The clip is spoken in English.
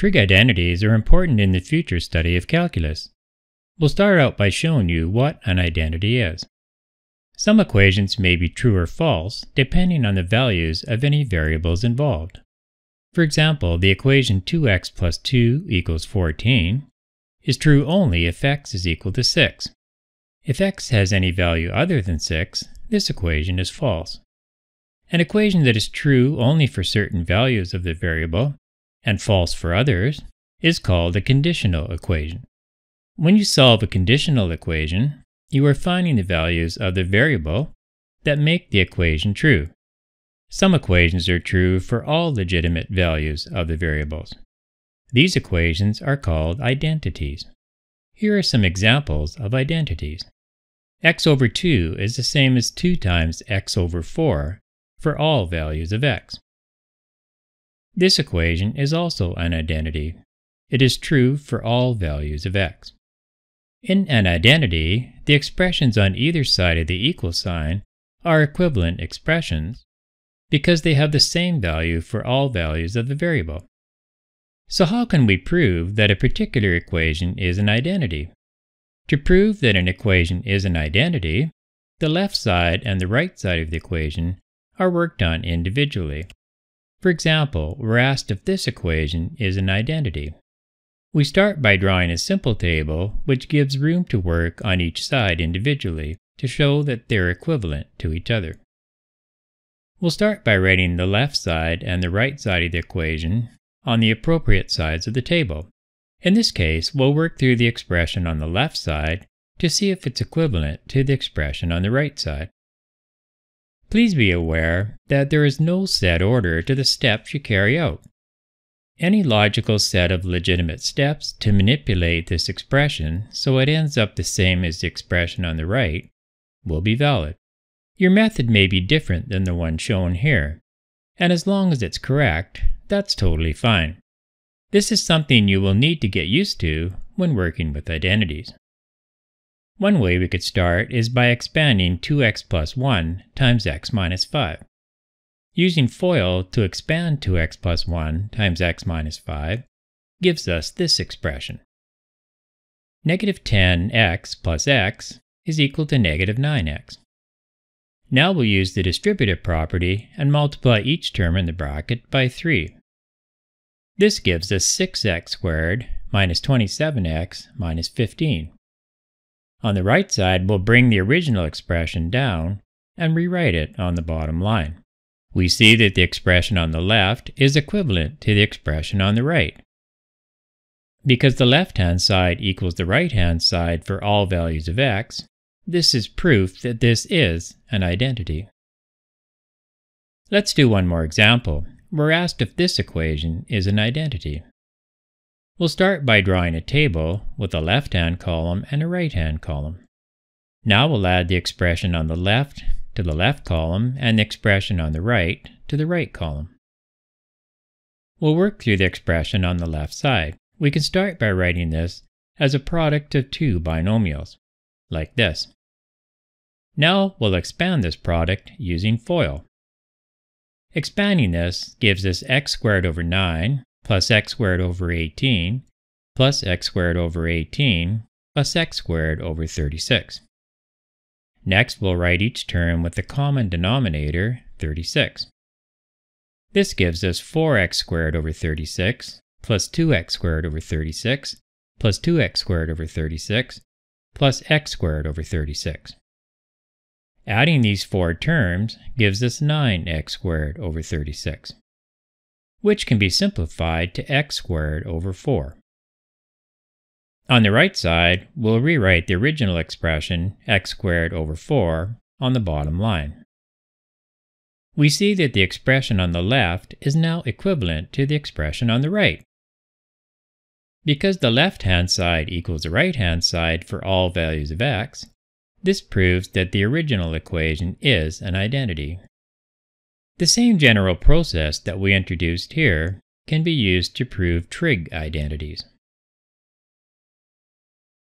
Trig identities are important in the future study of calculus. We'll start out by showing you what an identity is. Some equations may be true or false depending on the values of any variables involved. For example, the equation 2x plus 2 equals 14 is true only if x is equal to 6. If x has any value other than 6, this equation is false. An equation that is true only for certain values of the variable and false for others is called a conditional equation. When you solve a conditional equation, you are finding the values of the variable that make the equation true. Some equations are true for all legitimate values of the variables. These equations are called identities. Here are some examples of identities. x over 2 is the same as 2 times x over 4 for all values of x. This equation is also an identity. It is true for all values of x. In an identity, the expressions on either side of the equal sign are equivalent expressions because they have the same value for all values of the variable. So how can we prove that a particular equation is an identity? To prove that an equation is an identity, the left side and the right side of the equation are worked on individually. For example, we're asked if this equation is an identity. We start by drawing a simple table which gives room to work on each side individually to show that they're equivalent to each other. We'll start by writing the left side and the right side of the equation on the appropriate sides of the table. In this case, we'll work through the expression on the left side to see if it's equivalent to the expression on the right side. Please be aware that there is no set order to the steps you carry out. Any logical set of legitimate steps to manipulate this expression so it ends up the same as the expression on the right will be valid. Your method may be different than the one shown here, and as long as it's correct, that's totally fine. This is something you will need to get used to when working with identities. One way we could start is by expanding 2x plus 1 times x minus 5. Using FOIL to expand 2x plus 1 times x minus 5 gives us this expression. Negative 10x plus x is equal to negative 9x. Now we'll use the distributive property and multiply each term in the bracket by 3. This gives us 6x squared minus 27x minus 15. On the right side, we'll bring the original expression down and rewrite it on the bottom line. We see that the expression on the left is equivalent to the expression on the right. Because the left-hand side equals the right-hand side for all values of x, this is proof that this is an identity. Let's do one more example. We're asked if this equation is an identity. We'll start by drawing a table with a left-hand column and a right-hand column. Now we'll add the expression on the left to the left column and the expression on the right to the right column. We'll work through the expression on the left side. We can start by writing this as a product of two binomials, like this. Now we'll expand this product using FOIL. Expanding this gives us x squared over 9 plus x squared over 18 plus x squared over 18 plus x squared over 36. Next, we'll write each term with the common denominator, 36. This gives us 4x squared over 36 plus 2x squared over 36 plus 2x squared over 36 plus x squared over 36. Adding these four terms gives us 9x squared over 36 which can be simplified to x squared over 4. On the right side, we'll rewrite the original expression x squared over 4 on the bottom line. We see that the expression on the left is now equivalent to the expression on the right. Because the left-hand side equals the right-hand side for all values of x, this proves that the original equation is an identity. The same general process that we introduced here can be used to prove trig identities.